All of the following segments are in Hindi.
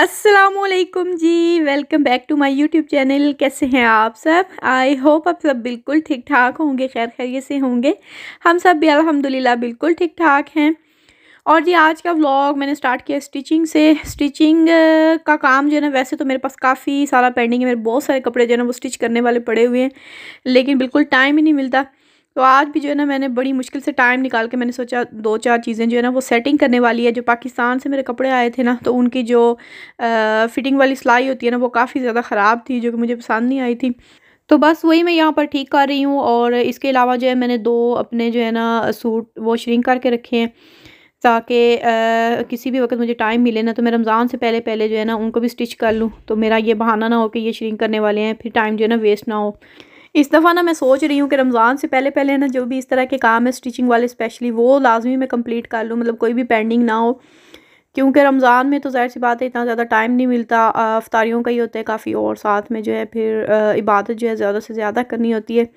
असलकुम जी welcome back to my YouTube channel कैसे हैं आप सब आई होप आप सब बिल्कुल ठीक ठाक होंगे खैर खैरियत से होंगे हम सब भी अलहमदिल्ला बिल्कुल ठीक ठाक हैं और जी आज का व्लॉग मैंने स्टार्ट किया स्टिचिंग से स्टिचिंग का काम जो है ना वैसे तो मेरे पास काफ़ी सारा पेंडिंग है मेरे बहुत सारे कपड़े जो है ना वो स्टिच करने वाले पड़े हुए हैं लेकिन बिल्कुल टाइम ही नहीं मिलता तो आज भी जो है ना मैंने बड़ी मुश्किल से टाइम निकाल के मैंने सोचा दो चार चीज़ें जो है ना वो सेटिंग करने वाली है जो पाकिस्तान से मेरे कपड़े आए थे ना तो उनकी जो आ, फिटिंग वाली सिलाई होती है ना वो काफ़ी ज़्यादा ख़राब थी जो कि मुझे पसंद नहीं आई थी तो बस वही मैं यहाँ पर ठीक कर रही हूँ और इसके अलावा जो है मैंने दो अपने जो है ना सूट वो श्रिंक करके रखे हैं ताकि किसी भी वक्त मुझे टाइम मिले ना तो मैं रमज़ान से पहले पहले जो है ना उनको भी स्टिच कर लूँ तो मेरा ये बहाना ना हो कि ये श्रिंक करने वाले हैं फिर टाइम जो है ना वेस्ट ना हो इस दफ़ा ना मैं सोच रही हूँ कि रमज़ान से पहले पहले ना जो भी इस तरह के काम है स्टिचिंग वाले स्पेशली वो लाजमी मैं कंप्लीट कर लूँ मतलब कोई भी पेंडिंग ना हो क्योंकि रमज़ान में तो ज़ाहिर सी बात है इतना ज़्यादा टाइम नहीं मिलता अफ्तारियों का ही होता है काफ़ी और साथ में जो है फिर इबादत जो है ज़्यादा से ज़्यादा करनी होती है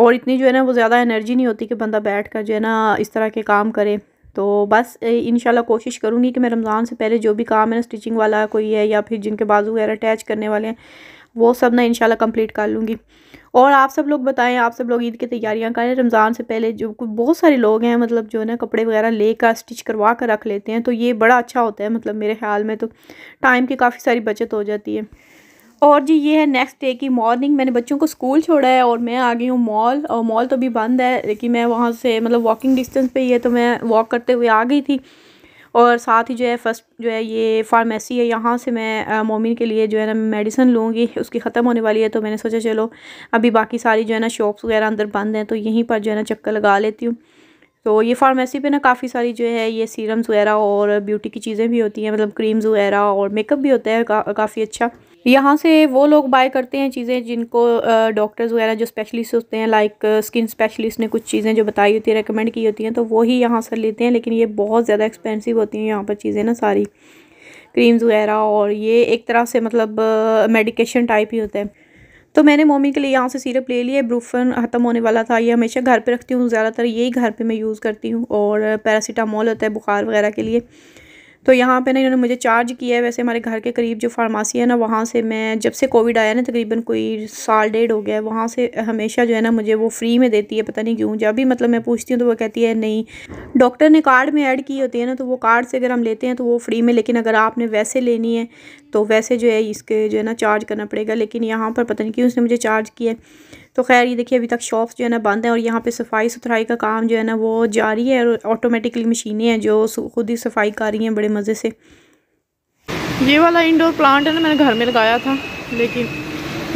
और इतनी जो है ना वो ज़्यादा एनर्जी नहीं होती कि बंदा बैठ कर जो है ना इस तरह के काम करे तो बस इन कोशिश करूँगी कि मैं रमज़ान से पहले जो भी काम है ना स्टिचिंग वाला कोई है या फिर जिनके बाजू वगैरह अटैच करने वाले हैं वो सब ना इनशाला कम्प्लीट कर लूँगी और आप सब लोग बताएं आप सब लोग ईद की तैयारियां करें रमज़ान से पहले जो बहुत सारे लोग हैं मतलब जो है ना कपड़े वगैरह लेकर स्टिच करवा कर रख लेते हैं तो ये बड़ा अच्छा होता है मतलब मेरे ख्याल में तो टाइम की काफ़ी सारी बचत हो जाती है और जी ये है नेक्स्ट डे की मॉर्निंग मैंने बच्चों को स्कूल छोड़ा है और मैं आ गई हूँ मॉल और मॉल तो भी बंद है लेकिन मैं वहाँ से मतलब वॉकिंग डिस्टेंस पे ही है तो मैं वॉक करते हुए आ गई थी और साथ ही जो है फ़र्स्ट जो है ये फार्मेसी है यहाँ से मैं मोमिन के लिए जो है ना मेडिसन लूँगी उसकी ख़त्म होने वाली है तो मैंने सोचा चलो अभी बाकी सारी जो है ना शॉप्स वगैरह अंदर बंद हैं तो यहीं पर जो है ना चक्कर लगा लेती हूँ तो ये फार्मेसी पे ना काफ़ी सारी जो है ये सीरम्स वगैरह और ब्यूटी की चीज़ें भी होती हैं मतलब क्रीम्स वगैरह और मेकअप भी होता है का, काफ़ी अच्छा यहाँ से वो लोग बाय करते हैं चीज़ें जिनको डॉक्टर्स वगैरह जो स्पेशलिस्ट होते हैं लाइक स्किन स्पेशलिस्ट ने कुछ चीज़ें जो बताई होती है रिकमेंड की होती हैं तो वो ही यहाँ से लेते हैं लेकिन ये बहुत ज़्यादा एक्सपेंसिव होती हैं यहाँ पर चीज़ें ना सारी क्रीम्स वगैरह और ये एक तरह से मतलब मेडिकेशन टाइप ही होता है तो मैंने मम्मी के लिए यहाँ से सिरप ले लिया ब्रूफन ख़त्म होने वाला था ये हमेशा घर पर रखती हूँ ज़्यादातर यही घर पर मैं यूज़ करती हूँ और पैरासीटामोल होता है बुखार वगैरह के लिए तो यहाँ पे ना इन्होंने मुझे चार्ज किया है वैसे हमारे घर के करीब जो फार्मासी है ना वहाँ से मैं जब से कोविड आया ना तकरीबन कोई साल डेढ़ हो गया है वहाँ से हमेशा जो है ना मुझे वो फ्री में देती है पता नहीं क्यों जब भी मतलब मैं पूछती हूँ तो वो कहती है नहीं डॉक्टर ने कार्ड में ऐड की होती है ना तो वो कार्ड से अगर हम लेते हैं तो वो फ्री में लेकिन अगर आपने वैसे लेनी है तो वैसे जो है इसके जो है ना चार्ज करना पड़ेगा लेकिन यहाँ पर पता नहीं क्यों उसने मुझे चार्ज किया तो खैर ये देखिए अभी तक शॉप्स जो है ना बंद हैं और यहाँ पे सफाई सुथराई का काम जो है ना वो जारी है और ऑटोमेटिकली मशीनें हैं जो खुद ही सफाई कर रही हैं बड़े मज़े से ये वाला इंडोर प्लांट है ना मैंने घर में लगाया था लेकिन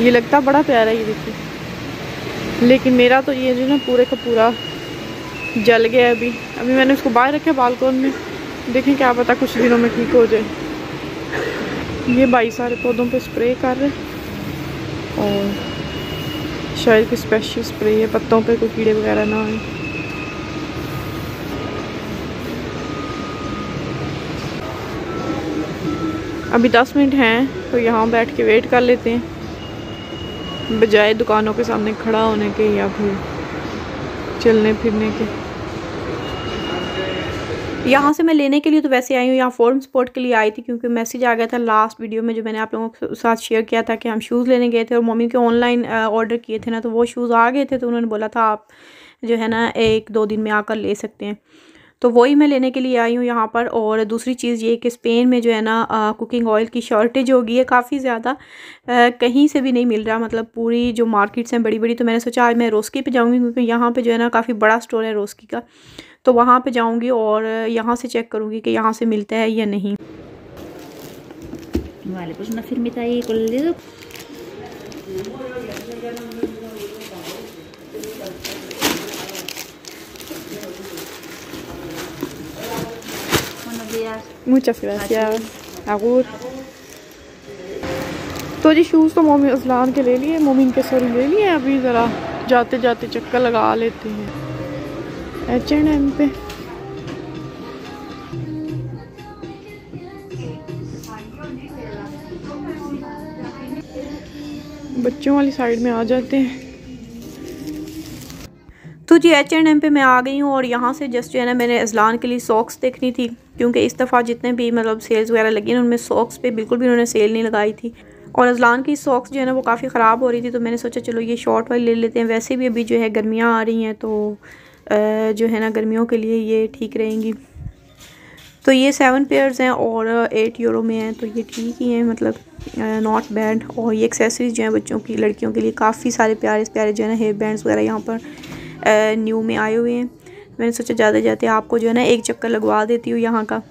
ये लगता बड़ा प्यारा ये देखिए लेकिन मेरा तो ये जो ना पूरे का पूरा जल गया अभी अभी मैंने उसको बाहर रखा बालकोन में देखें क्या पता कुछ दिनों में ठीक हो जाए ये भाई सारे पौधों पे स्प्रे कर रहे और शायद कोई स्पेशल स्प्रे है पत्तों पे कोई कीड़े वगैरह ना आए अभी 10 मिनट हैं तो यहाँ बैठ के वेट कर लेते हैं बजाय दुकानों के सामने खड़ा होने के या फिर चलने फिरने के यहाँ से मैं लेने के लिए तो वैसे आई हूँ यहाँ फॉर्म स्पोर्ट के लिए आई थी क्योंकि मैसेज आ गया था लास्ट वीडियो में जो मैंने आप लोगों के साथ शेयर किया था कि हम शूज़ लेने गए थे और मम्मी के ऑनलाइन ऑर्डर किए थे ना तो वो शूज़ आ गए थे तो उन्होंने बोला था आप जो है ना एक दो दिन में आकर ले सकते हैं तो वही मैं लेने के लिए आई हूँ यहाँ पर और दूसरी चीज़ ये कि स्पेन में जो है ना आ, कुकिंग ऑयल की शॉर्टेज हो गई है काफ़ी ज़्यादा कहीं से भी नहीं मिल रहा मतलब पूरी जो मार्केट्स हैं बड़ी बड़ी तो मैंने सोचा आज मैं रोस्की पे जाऊँगी क्योंकि यहाँ पे जो है ना काफ़ी बड़ा स्टोर है रोस्की का तो वहाँ पे जाऊँगी और यहाँ से चेक करूँगी कि यहाँ से मिलता है या नहीं तो जी शूज़ तो मोमिन उजलान के ले लिए मोमिन के सर ले लिए अभी ज़रा जाते जाते चक्कर लगा लेते हैं बच्चों वाली साइड में आ जाते हैं तो जी एच एंड एम पे मैं आ गई हूँ और यहाँ से जस्ट जो है ना मैंने अजलान के लिए सॉक्स देखनी थी क्योंकि इस दफ़ा जितने भी मतलब सेल्स वगैरह लगी ना उनमें सॉक्स पे बिल्कुल भी उन्होंने सेल नहीं लगाई थी और अजलान की सॉक्स जो है ना वो काफ़ी ख़राब हो रही थी तो मैंने सोचा चलो ये शॉर्ट वाली ले लेते हैं वैसे भी अभी जो है गर्मियाँ आ रही हैं तो जो है ना गर्मियों के लिए ये ठीक रहेंगी तो ये सेवन पेयर्स हैं और एट यूरो में हैं तो ये ठीक ही हैं मतलब नॉट बैड और ये एक्सेसरीज जो हैं बच्चों की लड़कियों के लिए काफ़ी सारे प्यारे प्यारे जो है ना हेयर बैंड्स वगैरह यहाँ पर न्यू में आए हुए हैं मैंने सोचा ज़्यादा जाते आपको जो है ना एक चक्कर लगवा देती हूँ यहाँ का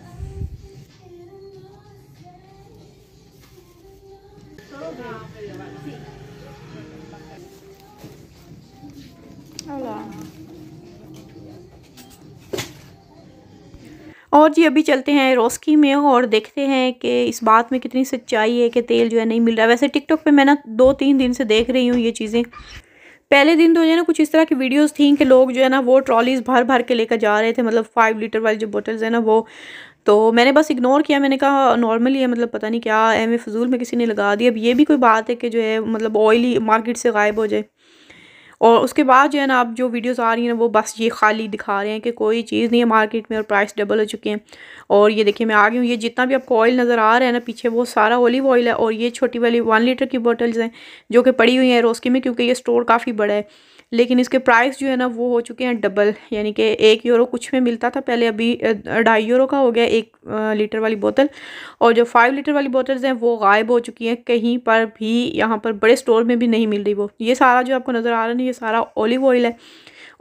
और जी अभी चलते हैं रोस्की में और देखते हैं कि इस बात में कितनी सच्चाई है कि तेल जो है नहीं मिल रहा वैसे टिकटॉक पे मैं ना दो तीन दिन से देख रही हूँ ये चीज़ें पहले दिन तो जो है ना कुछ इस तरह की वीडियोस थी कि लोग जो है ना वो ट्रॉलीज भर भर के लेकर जा रहे थे मतलब फाइव लीटर वाली जो बोटल्स है ना वो तो मैंने बस इग्नोर किया मैंने कहा नॉर्मली है मतलब पता नहीं क्या एम फजूल में किसी ने लगा दी अब ये भी कोई बात है कि जो है मतलब ऑयली मार्केट से गायब हो जाए और उसके बाद जो है ना आप जो वीडियोस आ रही हैं वो बस ये खाली दिखा रहे हैं कि कोई चीज़ नहीं है मार्केट में और प्राइस डबल हो चुके हैं और ये देखिए मैं आ गई हूँ ये जितना भी आपको ऑयल नज़र आ रहा है ना पीछे वो सारा ऑलिव ऑयल है और ये छोटी वाली वन लीटर की बॉटल्स हैं जो कि पड़ी हुई हैं रोस्की में क्योंकि ये स्टोर काफ़ी बड़ा है लेकिन इसके प्राइस जो है ना वो हो चुके हैं डबल यानी कि एक यूरो कुछ में मिलता था पहले अभी ढाई यूरो का हो गया एक लीटर वाली बोतल और जो फाइव लीटर वाली बोतल्स हैं वो गायब हो चुकी हैं कहीं पर भी यहाँ पर बड़े स्टोर में भी नहीं मिल रही वो ये सारा जो आपको नज़र आ रहा है ये सारा ओलिव ऑयल है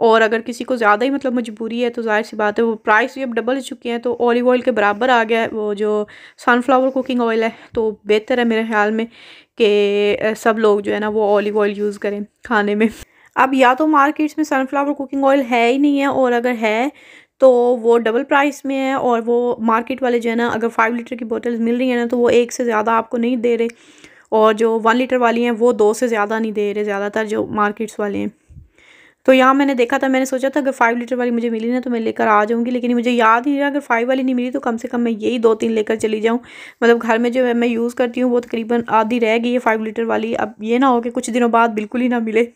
और अगर किसी को ज़्यादा ही मतलब मजबूरी है तो जाहिर सी बात है वो प्राइस भी अब डबल हो चुकी हैं तो ऑलिव ऑयल के बराबर आ गया है वो जो सनफ्लावर कुकिंग ऑयल है तो बेहतर है मेरे ख्याल में कि सब लोग जो है ना वो ऑलिव ऑयल यूज़ करें खाने में अब या तो मार्केट्स में सनफ्लावर कुकिंग ऑयल है ही नहीं है और अगर है तो वो डबल प्राइस में है और वो मार्केट वाले जो है ना अगर फाइव लीटर की बोतल मिल रही है ना तो वो एक से ज़्यादा आपको नहीं दे रहे और जो वन लीटर वाली हैं वो दो से ज़्यादा नहीं दे रहे ज़्यादातर जो मार्केट्स वाले हैं तो यहाँ मैंने देखा था मैंने सोचा था अगर फाइव लीटर वाली मुझे मिली ना तो मैं लेकर आ जाऊँगी लेकिन मुझे याद ही रहा अगर फाइव वाली नहीं मिली तो कम से कम मैं यही दो तीन लेकर चली जाऊँ मतलब घर में जो मैं यूज़ करती हूँ वो तकरीबन आधी रह गई है फाइव लीटर वाली अब ये ना हो कि कुछ दिनों बाद बिल्कुल ही ना मिले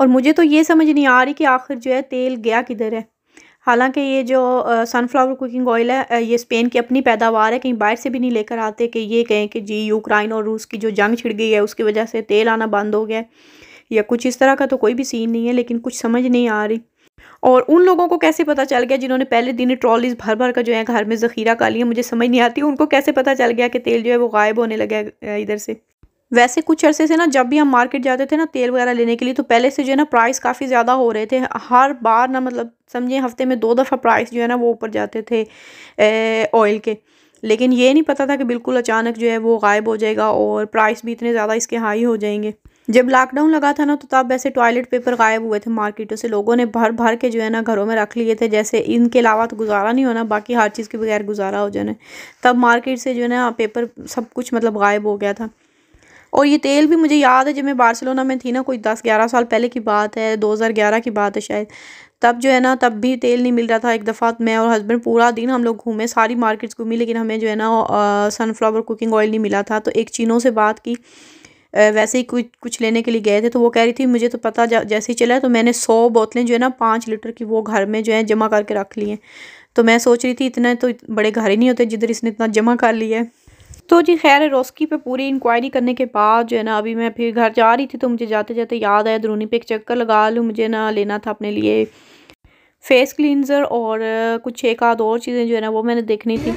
और मुझे तो ये समझ नहीं आ रही कि आखिर जो है तेल गया किधर है हालांकि ये जो सनफ्लावर कुकिंग ऑयल है ये स्पेन की अपनी पैदावार है कहीं बाहर से भी नहीं लेकर आते कि ये कहें कि जी यूक्राइन और रूस की जो जंग छिड़ गई है उसकी वजह से तेल आना बंद हो गया या कुछ इस तरह का तो कोई भी सीन नहीं है लेकिन कुछ समझ नहीं आ रही और उन लोगों को कैसे पता चल गया जिन्होंने पहले दिन ट्रॉलीज भर भर का जो है घर में ज़खीरा कर लिया मुझे समझ नहीं आती उनको कैसे पता चल गया कि तेल जो है वो गायब होने लगा इधर से वैसे कुछ अरसे से ना जब भी हम मार्केट जाते थे ना तेल वगैरह लेने के लिए तो पहले से जो है ना प्राइस काफ़ी ज़्यादा हो रहे थे हर बार ना मतलब समझिए हफ्ते में दो दफ़ा प्राइस जो है ना वो ऊपर जाते थे ऑयल के लेकिन ये नहीं पता था कि बिल्कुल अचानक जो है वो गायब हो जाएगा और प्राइस भी इतने ज़्यादा इसके हाई हो जाएंगे जब लॉकडाउन लगा था ना तो तब वैसे टॉयलेट पेपर गायब हुए थे मार्केटों से लोगों ने भर भर के जो है ना घरों में रख लिए थे जैसे इनके अलावा तो गुजारा नहीं होना बाकी हर चीज़ के बगैर गुजारा हो जाना तब मार्केट से जो है ना पेपर सब कुछ मतलब गायब हो गया था और ये तेल भी मुझे याद है जब मैं बार्सिलोना में थी ना कोई दस ग्यारह साल पहले की बात है दो हज़ार ग्यारह की बात है शायद तब जो है ना तब भी तेल नहीं मिल रहा था एक दफ़ा मैं और हस्बैंड पूरा दिन हम लोग घूमे सारी मार्केट्स घूमी लेकिन हमें जो है ना सनफ्लावर कुकिंग ऑयल नहीं मिला था तो एक चीनों से बात की वैसे ही कुछ कुछ लेने के लिए गए थे तो वो कह रही थी मुझे तो पता जैसे ही चला तो मैंने सौ बोतलें जो है ना पाँच लीटर की वो घर में जो है जमा करके रख ली हैं तो मैं सोच रही थी इतना तो बड़े घर ही नहीं होते जिधर इसने इतना जमा कर लिया है तो जी खैर रोस्की पे पूरी इंक्वायरी करने के बाद जो है ना अभी मैं फिर घर जा रही थी तो मुझे जाते जाते याद आया दरूनी पे एक चक्कर लगा लूँ मुझे ना लेना था अपने लिए फेस क्लिनज़र और कुछ एक आध और चीज़ें जो है ना वो मैंने देखनी थी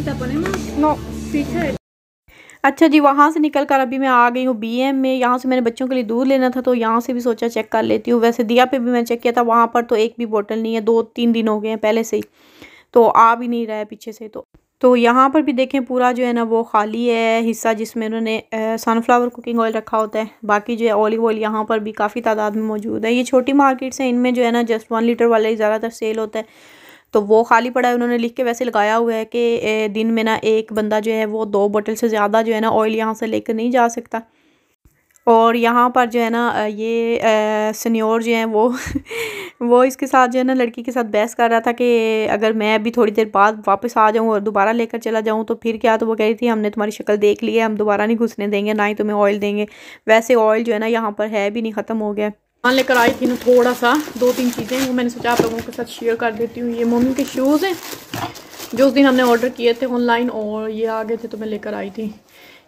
नो no. पीछे अच्छा जी वहाँ से निकल कर अभी मैं आ गई हूँ बीएम में यहाँ से मैंने बच्चों के लिए दूध लेना था तो यहाँ से भी सोचा चेक कर लेती हूँ वैसे दिया पे भी मैंने चेक किया था वहाँ पर तो एक भी बोतल नहीं है दो तीन दिन हो गए हैं पहले से ही तो आ भी नहीं रहा है पीछे से तो तो यहाँ पर भी देखें पूरा जो है ना वो खाली है हिस्सा जिसमें उन्होंने सनफ्लावर कुकिंग ऑयल रखा होता है बाकी जो है ऑलिव ऑयल यहाँ पर भी काफ़ी तादाद में मौजूद है ये छोटी मार्केट्स हैं इनमें जो है ना जस्ट वन लीटर वाला ही ज़्यादातर सेल होता है तो वो खाली पड़ा है उन्होंने लिख के वैसे लगाया हुआ है कि दिन में ना एक बंदा जो है वो दो बोतल से ज़्यादा जो है ना ऑयल यहाँ से लेकर नहीं जा सकता और यहाँ पर जो है ना ये सीनियर जो हैं वो वो इसके साथ जो है ना लड़की के साथ बहस कर रहा था कि अगर मैं अभी थोड़ी देर बाद वापस आ जाऊँ और दोबारा लेकर चला जाऊँ तो फिर क्या तो वो कह रही थी हमने तुम्हारी शक्ल देख ली है हम दोबारा नहीं घुसने देंगे ना ही तुम्हें ऑयल देंगे वैसे ऑयल जो है ना यहाँ पर है भी नहीं ख़त्म हो गया सामान लेकर आई थी ना थोड़ा सा दो तीन चीज़ें वो मैंने सोचा आप लोगों के साथ शेयर कर देती हूँ ये मम्मी के शूज़ हैं जो उस दिन हमने ऑर्डर किए थे ऑनलाइन और ये आ गए थे तो मैं लेकर आई थी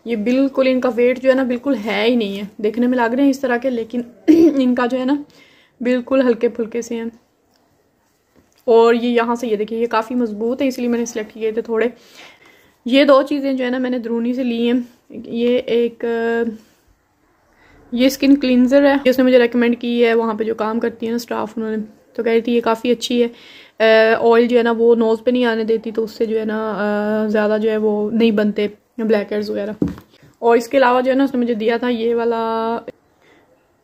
ये बिल्कुल इनका वेट जो है ना बिल्कुल है ही नहीं है देखने में लग रहे हैं इस तरह के लेकिन इनका जो है ना बिल्कुल हल्के फुल्के से हैं और ये यहाँ से ये देखिए ये काफ़ी मजबूत है इसलिए मैंने सेलेक्ट किए थे थोड़े ये दो चीज़ें जो है ना मैंने दरूनी से ली हैं ये एक ये स्किन क्लिनजर है जिसने मुझे रेकमेंड की है वहाँ पर जो काम करती है ना स्टाफ उन्होंने तो कह रही थी ये काफ़ी अच्छी है ऑयल जो है ना वो नोज़ पे नहीं आने देती तो उससे जो है ना ज़्यादा जो है वो नहीं बनते ब्लैक हेयर्स वगैरह और इसके अलावा जो है ना उसने मुझे दिया था ये वाला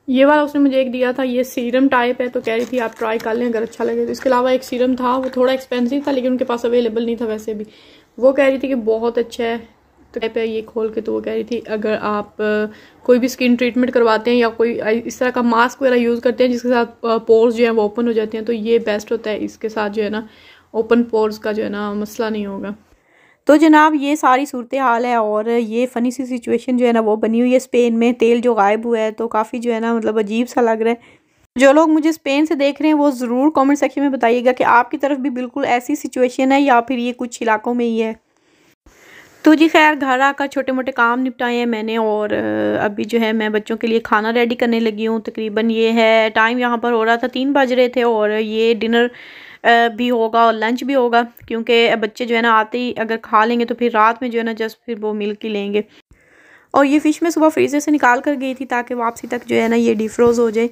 ये वाला उसने मुझे एक दिया था ये सीरम टाइप है तो कह रही थी आप ट्राई कर लें अगर अच्छा लगे तो इसके अलावा एक सीरम था वो थोड़ा एक्सपेंसिव था लेकिन उनके पास अवेलेबल नहीं था वैसे भी वो कह रही थी कि बहुत अच्छा है तो पे ये खोल के तो वो कह रही थी अगर आप कोई भी स्किन ट्रीटमेंट करवाते हैं या कोई इस तरह का मास्क वगैरह यूज़ करते हैं जिसके साथ पोर्स जो है वो ओपन हो जाते हैं तो ये बेस्ट होता है इसके साथ जो है ना ओपन पोर्स का जो है ना मसला नहीं होगा तो जनाब ये सारी सूरत हाल है और ये फ़नी सी सिचुएशन जो है ना वो बनी हुई है स्पेन में तेल जो गायब हुआ है तो काफ़ी जो है ना मतलब अजीब सा लग रहा है जो लोग मुझे स्पेन से देख रहे हैं वो ज़रूर कमेंट सेक्शन में बताइएगा कि आपकी तरफ भी बिल्कुल ऐसी सिचुएशन है या फिर ये कुछ इलाकों में ही है तो जी खैर घर आकर छोटे मोटे काम निपटाए हैं मैंने और अभी जो है मैं बच्चों के लिए खाना रेडी करने लगी हूँ तकरीबन ये है टाइम यहाँ पर हो रहा था तीन बज रहे थे और ये डिनर भी होगा और लंच भी होगा क्योंकि बच्चे जो है ना आते ही अगर खा लेंगे तो फिर रात में जो है ना जस्ट फिर वो मिल्क ही लेंगे और ये फ़िश मैं सुबह फ्रीज़र से निकाल कर गई थी ताकि वापसी तक जो है ना ये डिफ्रोज़ हो जाए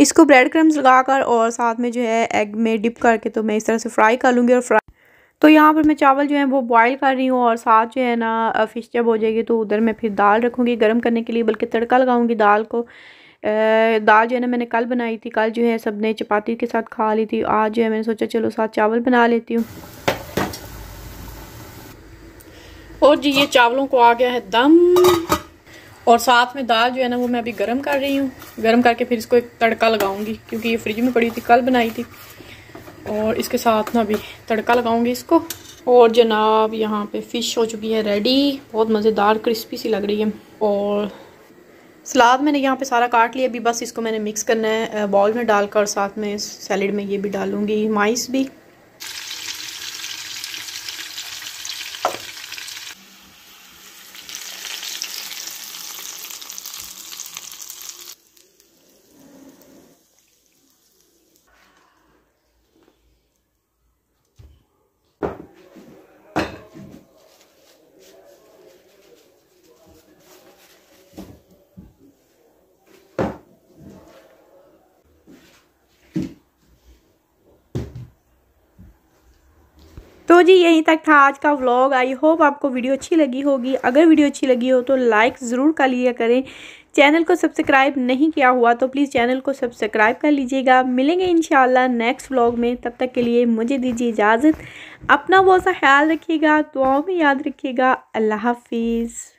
इसको ब्रेड क्रम्स लगा कर और साथ में जो है एग में डिप करके तो मैं इस तरह से फ्राई कर लूँगी और फ्राई तो यहाँ पर मैं चावल जो है वो बॉईल कर रही हूँ और साथ जो है ना फ़िश जब हो जाएगी तो उधर मैं फिर दाल रखूँगी गर्म करने के लिए बल्कि तड़का लगाऊँगी दाल को दाल जो है ना मैंने कल बनाई थी कल जो है सब ने चपाती के साथ खा ली थी आज जो है मैंने सोचा चलो साथ चावल बना लेती हूँ और जी ये चावलों को आ गया है दम और साथ में दाल जो है ना वो मैं अभी गर्म कर रही हूँ गर्म करके फिर इसको एक तड़का लगाऊंगी क्योंकि ये फ्रिज में पड़ी थी कल बनाई थी और इसके साथ ना अभी तड़का लगाऊंगी इसको और जनाब यहाँ पे फ़िश हो चुकी है रेडी बहुत मज़ेदार क्रिस्पी सी लग रही है और सलाद मैंने यहाँ पे सारा काट लिया अभी बस इसको मैंने मिक्स करना है बॉल में डालकर साथ में सैलड में ये भी डालूंगी माइस भी तो जी यहीं तक था आज का व्लॉग आई होप आपको वीडियो अच्छी लगी होगी अगर वीडियो अच्छी लगी हो तो लाइक ज़रूर कर लिया करें चैनल को सब्सक्राइब नहीं किया हुआ तो प्लीज़ चैनल को सब्सक्राइब कर लीजिएगा मिलेंगे इन नेक्स्ट व्लॉग में तब तक के लिए मुझे दीजिए इजाज़त अपना बहुत सा ख्याल रखिएगा दुआओं में याद रखिएगा अल्लाह हाफिज़